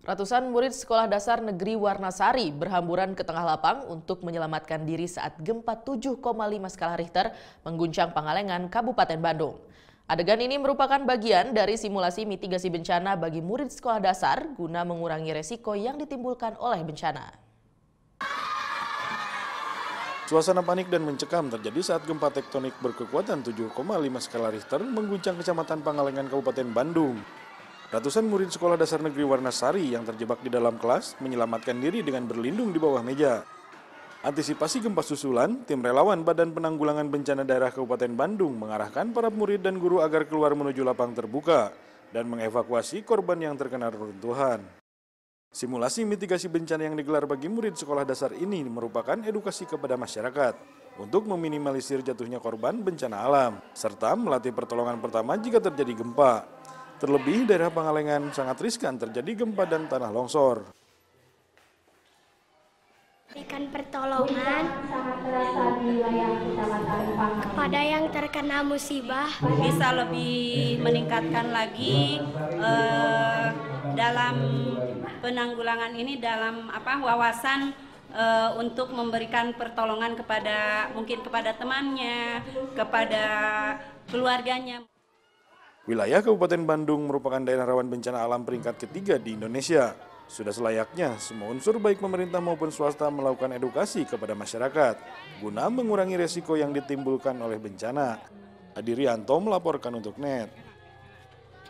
Ratusan murid Sekolah Dasar Negeri Warnasari berhamburan ke tengah lapang untuk menyelamatkan diri saat gempa 7,5 skala Richter mengguncang Pangalengan, Kabupaten Bandung. Adegan ini merupakan bagian dari simulasi mitigasi bencana bagi murid sekolah dasar guna mengurangi resiko yang ditimbulkan oleh bencana. Suasana panik dan mencekam terjadi saat gempa tektonik berkekuatan 7,5 skala Richter mengguncang Kecamatan Pangalengan, Kabupaten Bandung. Ratusan murid sekolah dasar negeri warna sari yang terjebak di dalam kelas menyelamatkan diri dengan berlindung di bawah meja. Antisipasi gempa susulan, tim relawan Badan Penanggulangan Bencana Daerah Kabupaten Bandung mengarahkan para murid dan guru agar keluar menuju lapang terbuka dan mengevakuasi korban yang terkena reruntuhan. Simulasi mitigasi bencana yang digelar bagi murid sekolah dasar ini merupakan edukasi kepada masyarakat untuk meminimalisir jatuhnya korban bencana alam, serta melatih pertolongan pertama jika terjadi gempa. Terlebih daerah Pangalengan sangat riskan terjadi gempa dan tanah longsor. Berikan pertolongan kepada yang terkena musibah. Bisa lebih meningkatkan lagi eh, dalam penanggulangan ini dalam apa wawasan eh, untuk memberikan pertolongan kepada mungkin kepada temannya, kepada keluarganya. Wilayah Kabupaten Bandung merupakan daerah rawan bencana alam peringkat ketiga di Indonesia. Sudah selayaknya semua unsur baik pemerintah maupun swasta melakukan edukasi kepada masyarakat guna mengurangi resiko yang ditimbulkan oleh bencana. Adirianto melaporkan untuk NET.